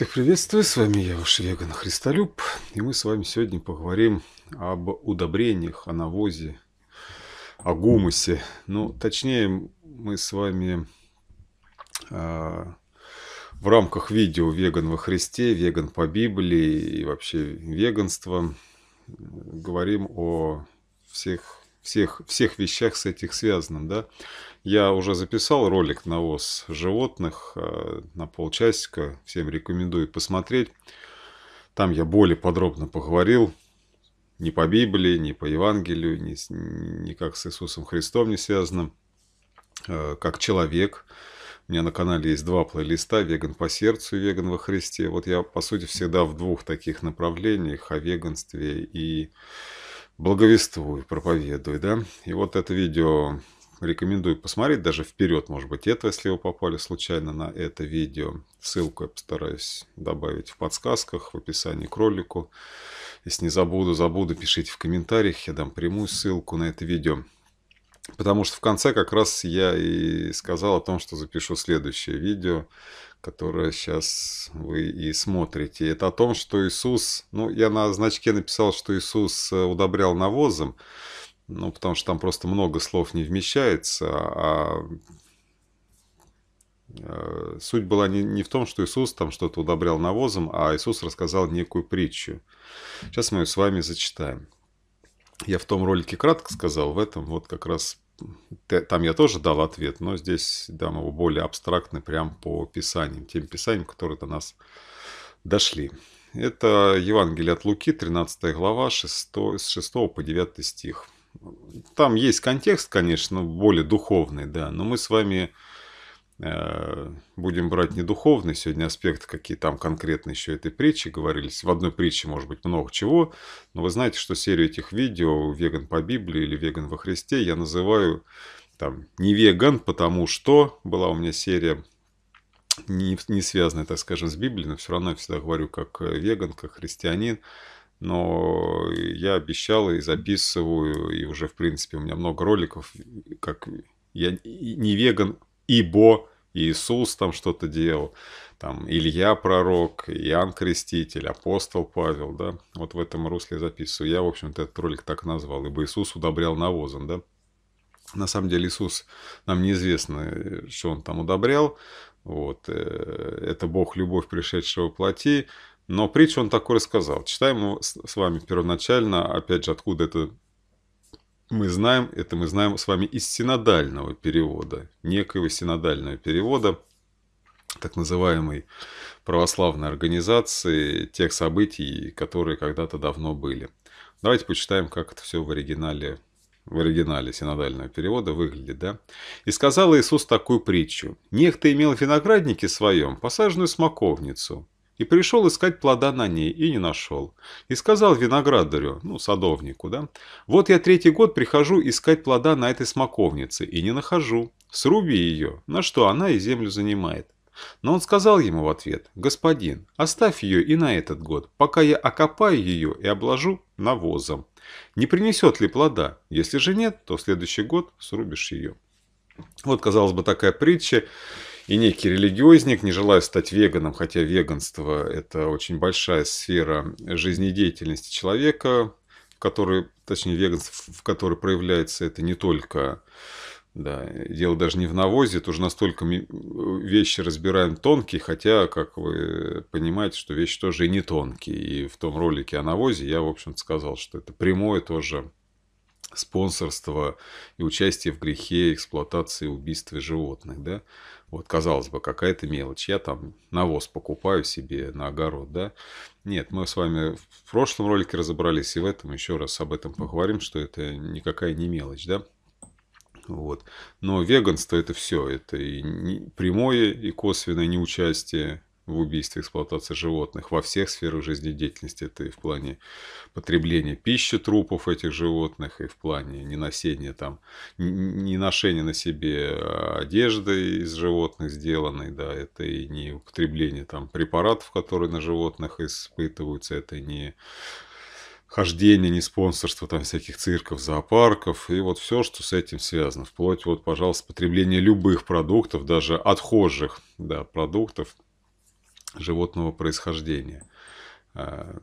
Всех приветствую, с вами я, ваш веган Христолюб, и мы с вами сегодня поговорим об удобрениях, о навозе, о гумусе. Ну, точнее, мы с вами э, в рамках видео «Веган во Христе», «Веган по Библии» и вообще веганство говорим о всех всех, всех вещах с этих связанным, да. Я уже записал ролик на ОС животных э, на полчасика, всем рекомендую посмотреть. Там я более подробно поговорил, ни по Библии, ни по Евангелию, ни, ни как с Иисусом Христом не связанным, э, как человек. У меня на канале есть два плейлиста «Веган по сердцу» и «Веган во Христе». Вот я, по сути, всегда в двух таких направлениях – о веганстве и благовествую, проповедую, да. И вот это видео рекомендую посмотреть, даже вперед, может быть, это, если вы попали случайно на это видео. Ссылку я постараюсь добавить в подсказках, в описании к ролику. Если не забуду, забуду, пишите в комментариях, я дам прямую ссылку на это видео. Потому что в конце как раз я и сказал о том, что запишу следующее видео, которое сейчас вы и смотрите. Это о том, что Иисус... Ну, я на значке написал, что Иисус э, удобрял навозом, ну, потому что там просто много слов не вмещается, а, а суть была не, не в том, что Иисус там что-то удобрял навозом, а Иисус рассказал некую притчу. Сейчас мы ее с вами зачитаем я в том ролике кратко сказал, в этом вот как раз там я тоже дал ответ, но здесь дам его более абстрактный, прям по писаниям, тем писаниям, которые до нас дошли. Это Евангелие от Луки, 13 глава, 6, с 6 по 9 стих. Там есть контекст, конечно, более духовный, да, но мы с вами Э, будем брать не духовный сегодня аспект, какие там конкретно еще этой притчи говорились. В одной притче может быть много чего, но вы знаете, что серию этих видео «Веган по Библии» или «Веган во Христе» я называю там не веган, потому что была у меня серия не, не связанная, так скажем, с Библией, но все равно я всегда говорю как веган, как христианин. Но я обещал и записываю, и уже, в принципе, у меня много роликов, как я не веган, ибо Иисус там что-то делал, там Илья пророк, Иоанн Креститель, апостол Павел, да, вот в этом русле записываю. Я, в общем-то, этот ролик так назвал, ибо Иисус удобрял навозом, да. На самом деле Иисус, нам неизвестно, э, что он там удобрял, вот, э, это Бог любовь пришедшего плоти, но притчу он такой рассказал. Читаем с вами первоначально, опять же, откуда это мы знаем, это мы знаем с вами из синодального перевода, некоего синодального перевода, так называемой православной организации, тех событий, которые когда-то давно были. Давайте почитаем, как это все в оригинале, в оригинале синодального перевода выглядит. Да? «И сказал Иисус такую притчу. Некто имел в своем посаженную смоковницу, и пришел искать плода на ней, и не нашел. И сказал виноградарю, ну, садовнику, да, «Вот я третий год прихожу искать плода на этой смоковнице, и не нахожу. Сруби ее, на что она и землю занимает». Но он сказал ему в ответ, «Господин, оставь ее и на этот год, пока я окопаю ее и обложу навозом. Не принесет ли плода? Если же нет, то в следующий год срубишь ее». Вот, казалось бы, такая притча и некий религиозник, не желая стать веганом, хотя веганство – это очень большая сфера жизнедеятельности человека, в которой, точнее, веганство, в которой проявляется это не только да, дело даже не в навозе, это уже настолько вещи разбираем тонкие, хотя, как вы понимаете, что вещи тоже и не тонкие. И в том ролике о навозе я, в общем-то, сказал, что это прямое тоже спонсорство и участие в грехе, эксплуатации, убийстве животных, да? Вот, казалось бы, какая-то мелочь. Я там навоз покупаю себе на огород, да? Нет, мы с вами в прошлом ролике разобрались и в этом. Еще раз об этом поговорим, что это никакая не мелочь, да? Вот. Но веганство это все. Это и прямое, и косвенное неучастие в убийстве, эксплуатации животных, во всех сферах жизнедеятельности. Это и в плане потребления пищи трупов этих животных, и в плане неносения там, не ношения на себе э, одежды из животных сделанной, да, это и не употребление там препаратов, которые на животных испытываются, это не хождение, не спонсорство там всяких цирков, зоопарков и вот все, что с этим связано. Вплоть вот, пожалуйста, потребление любых продуктов, даже отхожих да, продуктов – животного происхождения. А,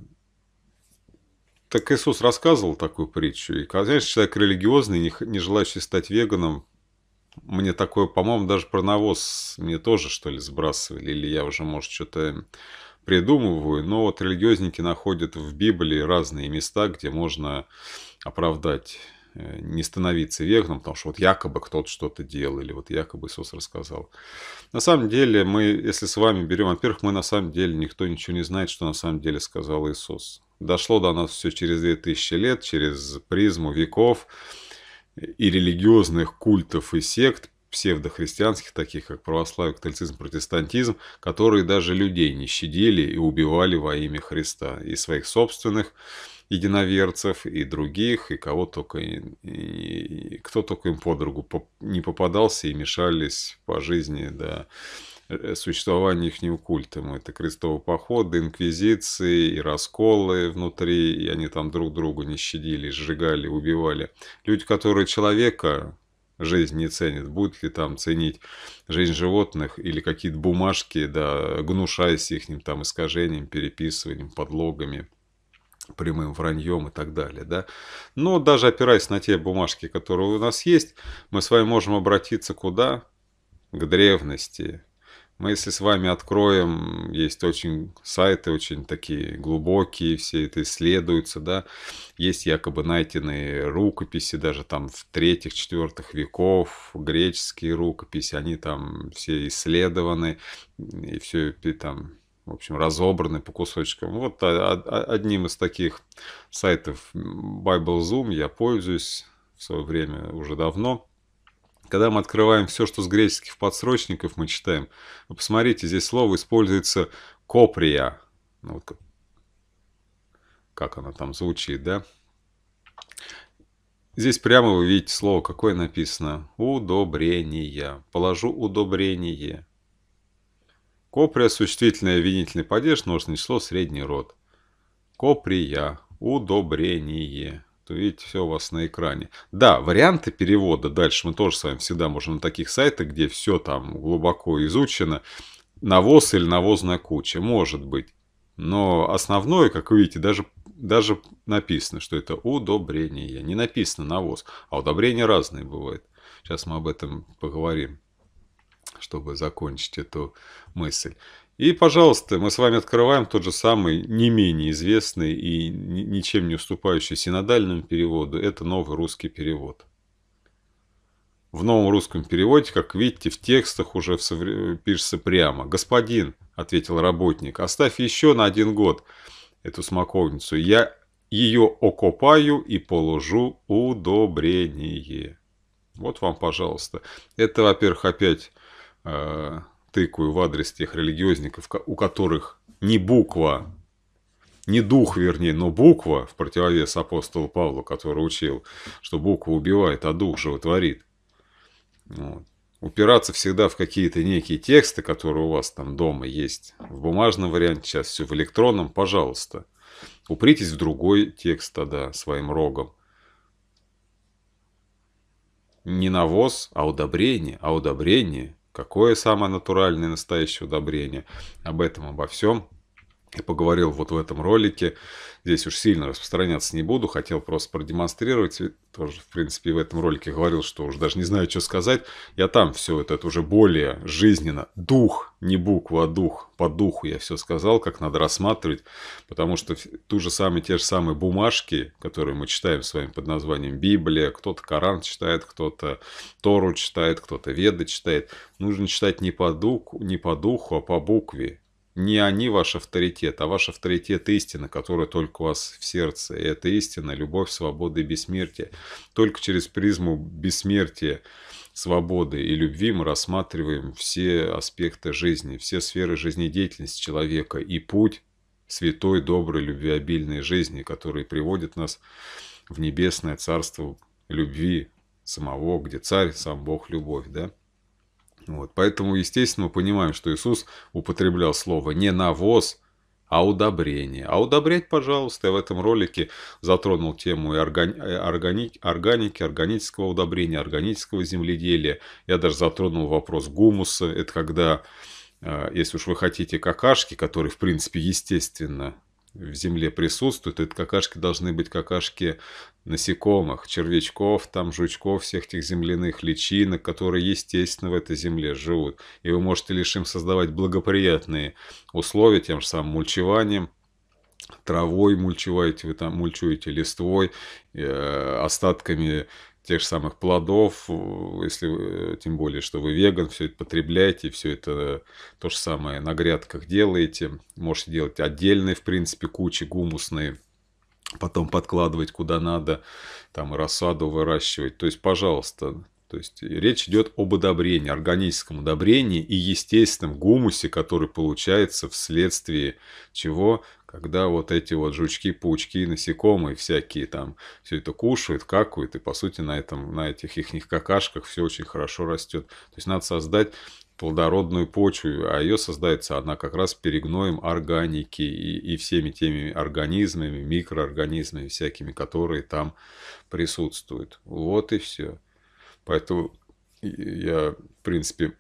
так Иисус рассказывал такую притчу. И, конечно, человек религиозный, не желающий стать веганом, мне такое, по-моему, даже про навоз мне тоже, что ли, сбрасывали. Или я уже, может, что-то придумываю. Но вот религиозники находят в Библии разные места, где можно оправдать Э, не становиться вегном, потому что вот якобы кто-то что-то делал, или вот якобы Иисус рассказал. На самом деле мы, если с вами берем, во-первых, мы на самом деле, никто ничего не знает, что на самом деле сказал Иисус. Дошло до нас все через 2000 лет, через призму веков и религиозных культов и сект, псевдохристианских, таких как православие, католицизм, протестантизм, которые даже людей не щадили и убивали во имя Христа и своих собственных, единоверцев, и других, и кого только, и, и, кто только им подругу руку не попадался и мешались по жизни, да, э, существование их культам. Это крестовые походы, инквизиции и расколы внутри, и они там друг друга не щадили, сжигали, убивали. Люди, которые человека, жизнь не ценит. Будут ли там ценить жизнь животных или какие-то бумажки, да, гнушаясь их там искажением, переписыванием, подлогами прямым враньем и так далее. Да? Но даже опираясь на те бумажки, которые у нас есть, мы с вами можем обратиться куда? К древности. Мы если с вами откроем, есть очень сайты, очень такие глубокие, все это исследуется, да, есть якобы найденные рукописи, даже там в третьих, четвертых веков, греческие рукописи, они там все исследованы, и все там в общем, разобраны по кусочкам. Вот одним из таких сайтов BibleZoom я пользуюсь в свое время уже давно. Когда мы открываем все, что с греческих подсрочников мы читаем, вы посмотрите, здесь слово используется «коприя». Ну, вот как, как оно там звучит, да? Здесь прямо вы видите слово, какое написано «удобрение». Положу «удобрение». Коприя – существительное винительный падеж, множественное число, средний род. Коприя – удобрение. То видите, все у вас на экране. Да, варианты перевода дальше мы тоже с вами всегда можем на таких сайтах, где все там глубоко изучено. Навоз или навозная куча, может быть. Но основное, как вы видите, даже, даже написано, что это удобрение. Не написано навоз, а удобрения разные бывают. Сейчас мы об этом поговорим чтобы закончить эту мысль. И, пожалуйста, мы с вами открываем тот же самый, не менее известный и ничем не уступающий синодальному переводу. Это новый русский перевод. В новом русском переводе, как видите, в текстах уже пишется прямо. «Господин», — ответил работник, — «оставь еще на один год эту смоковницу. Я ее окопаю и положу удобрение». Вот вам, пожалуйста. Это, во-первых, опять э, тыкаю в адрес тех религиозников, у которых не буква, не дух, вернее, но буква, в противовес апостолу Павлу, который учил, что буква убивает, а дух животворит. Вот. Упираться всегда в какие-то некие тексты, которые у вас там дома есть, в бумажном варианте, сейчас все в электронном, пожалуйста. Упритесь в другой текст тогда своим рогом. Не навоз, а удобрение, а удобрение – какое самое натуральное настоящее удобрение. Об этом, обо всем и поговорил вот в этом ролике. Здесь уж сильно распространяться не буду, хотел просто продемонстрировать. Тоже, в принципе, в этом ролике говорил, что уже даже не знаю, что сказать. Я там все это, это уже более жизненно. Дух, не буква, а дух. По духу я все сказал, как надо рассматривать. Потому что ту же самые, те же самые бумажки, которые мы читаем с вами под названием Библия, кто-то Коран читает, кто-то Тору читает, кто-то Веды читает. Нужно читать не по духу, не по духу а по букве не они ваш авторитет, а ваш авторитет истина, которая только у вас в сердце. И эта истина – любовь, свобода и бессмертие. Только через призму бессмертия, свободы и любви мы рассматриваем все аспекты жизни, все сферы жизнедеятельности человека и путь святой, доброй, любвеобильной жизни, который приводит нас в небесное царство любви самого, где царь, сам Бог, любовь, да? Вот, поэтому, естественно, мы понимаем, что Иисус употреблял слово не навоз, а удобрение. А удобрять, пожалуйста, я в этом ролике затронул тему и органи... Э, органи... органики, органического удобрения, органического земледелия. Я даже затронул вопрос гумуса. Это когда, э, если уж вы хотите какашки, которые, в принципе, естественно в земле присутствует. Это какашки должны быть какашки насекомых, червячков, там жучков, всех этих земляных личинок, которые естественно в этой земле живут. И вы можете лишь им создавать благоприятные условия, тем же самым мульчеванием, травой мульчеваете, вы там мульчуете листвой, э, остатками тех же самых плодов, э, если э, тем более, что вы веган, все это потребляете, все это то же самое на грядках делаете. Можете делать отдельные, в принципе, кучи гумусные, потом подкладывать куда надо, там рассаду выращивать. То есть, пожалуйста, то есть речь идет об удобрении, органическом удобрении и естественном гумусе, который получается вследствие чего когда вот эти вот жучки, паучки, насекомые всякие там все это кушают, какают, и по сути на, этом, на этих их какашках все очень хорошо растет. То есть надо создать плодородную почву, а ее создается она как раз перегноем органики и, и всеми теми организмами, микроорганизмами всякими, которые там присутствуют. Вот и все. Поэтому я, в принципе,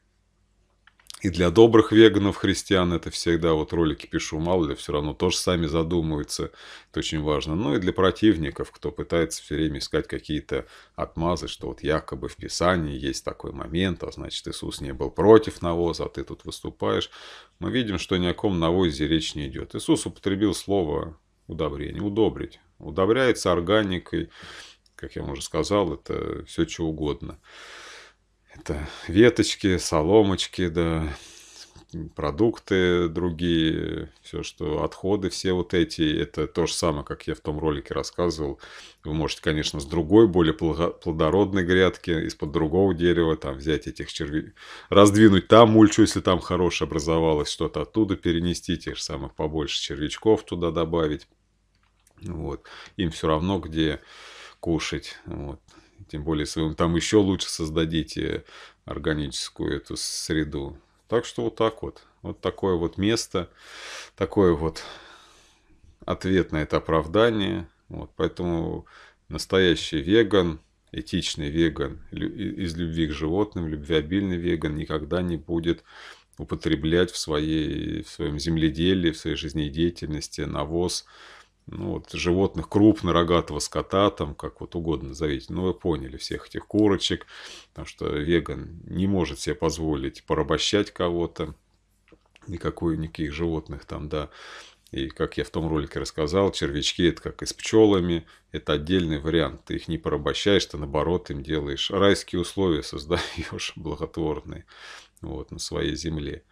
и для добрых веганов, христиан, это всегда вот ролики пишу, мало ли, все равно тоже сами задумываются, это очень важно. Ну и для противников, кто пытается все время искать какие-то отмазы, что вот якобы в Писании есть такой момент, а значит Иисус не был против навоза, а ты тут выступаешь. Мы видим, что ни о ком навозе речь не идет. Иисус употребил слово удобрение, удобрить. Удобряется органикой, как я уже сказал, это все что угодно. Это веточки, соломочки, да, продукты другие, все, что отходы, все вот эти, это то же самое, как я в том ролике рассказывал. Вы можете, конечно, с другой, более плодородной грядки, из-под другого дерева, там взять этих червей, раздвинуть там мульчу, если там хорошее образовалось, что-то оттуда перенести, тех же самых побольше червячков туда добавить. Вот. Им все равно, где кушать. Вот тем более, если там еще лучше создадите органическую эту среду. Так что вот так вот. Вот такое вот место, такое вот ответ на это оправдание. Вот, поэтому настоящий веган, этичный веган, из любви к животным, любвеобильный веган никогда не будет употреблять в, своей, в своем земледелии, в своей жизнедеятельности навоз, ну, вот, животных крупно, рогатого скота, там, как вот угодно назовите. Ну, вы поняли, всех этих курочек, потому что веган не может себе позволить порабощать кого-то, никакой, никаких животных там, да. И, как я в том ролике рассказал, червячки – это как и с пчелами, это отдельный вариант. Ты их не порабощаешь, ты наоборот им делаешь райские условия, создаешь благотворные вот, на своей земле.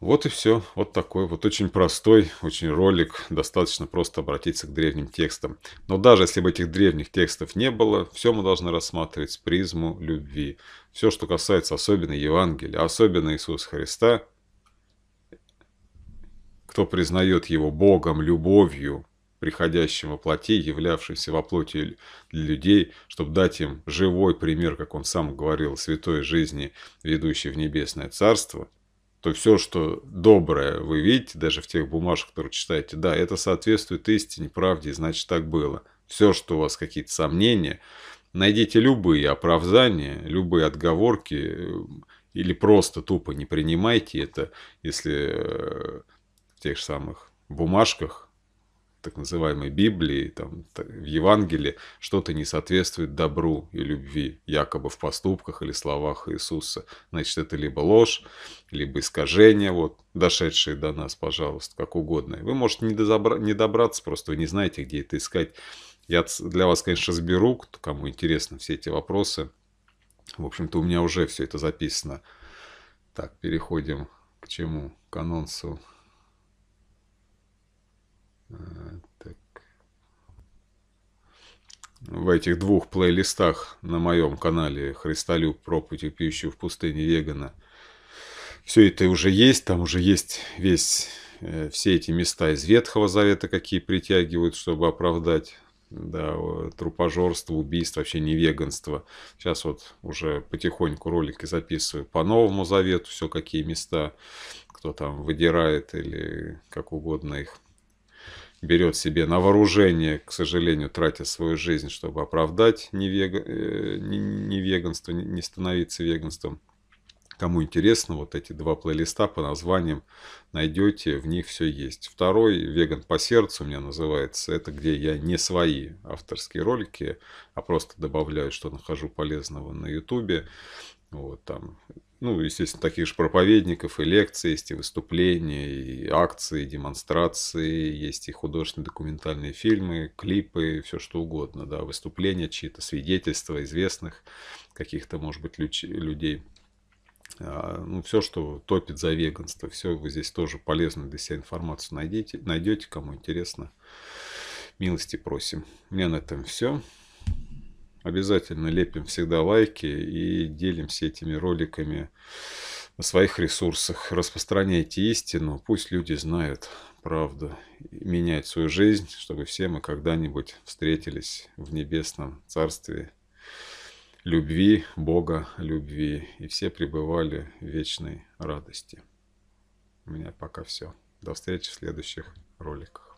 Вот и все. Вот такой вот очень простой, очень ролик. Достаточно просто обратиться к древним текстам. Но даже если бы этих древних текстов не было, все мы должны рассматривать с призму любви. Все, что касается особенно Евангелия, особенно Иисуса Христа, кто признает его Богом, любовью, приходящим во плоти, являвшимся во плоти для людей, чтобы дать им живой пример, как он сам говорил, святой жизни, ведущей в небесное царство – то все, что доброе вы видите, даже в тех бумажках, которые читаете, да, это соответствует истине, правде, значит так было. Все, что у вас какие-то сомнения, найдите любые оправдания, любые отговорки, э, или просто тупо не принимайте это, если э, в тех же самых бумажках так называемой Библии, там, в Евангелии, что-то не соответствует добру и любви, якобы в поступках или словах Иисуса. Значит, это либо ложь, либо искажение, вот, дошедшие до нас, пожалуйста, как угодно. Вы можете не, дозабра... не добраться, просто вы не знаете, где это искать. Я для вас, конечно, разберу, кому интересно все эти вопросы. В общем-то, у меня уже все это записано. Так, переходим к чему? К анонсу. А, так. В этих двух плейлистах на моем канале «Христолюб. Проповедь и пищу в пустыне вегана» все это уже есть, там уже есть весь, э, все эти места из Ветхого Завета, какие притягивают, чтобы оправдать да, трупожорство, убийство, вообще не веганство. Сейчас вот уже потихоньку ролики записываю по Новому Завету, все какие места, кто там выдирает или как угодно их берет себе на вооружение, к сожалению, тратя свою жизнь, чтобы оправдать невеганство, э, не, не становиться веганством. Кому интересно, вот эти два плейлиста по названиям найдете, в них все есть. Второй «Веган по сердцу» у меня называется. Это где я не свои авторские ролики, а просто добавляю, что нахожу полезного на ютубе. Вот там ну, естественно, таких же проповедников, и лекции, есть и выступления, и акции, и демонстрации, есть и художественные документальные фильмы, клипы, все что угодно, да, выступления, чьи-то свидетельства известных каких-то, может быть, людей. А, ну, все, что топит за веганство, все вы здесь тоже полезную для себя информацию найдете, найдете, кому интересно. Милости просим. У меня на этом все. Обязательно лепим всегда лайки и делимся этими роликами на своих ресурсах. Распространяйте истину, пусть люди знают правду, меняют свою жизнь, чтобы все мы когда-нибудь встретились в небесном царстве любви, Бога любви, и все пребывали в вечной радости. У меня пока все. До встречи в следующих роликах.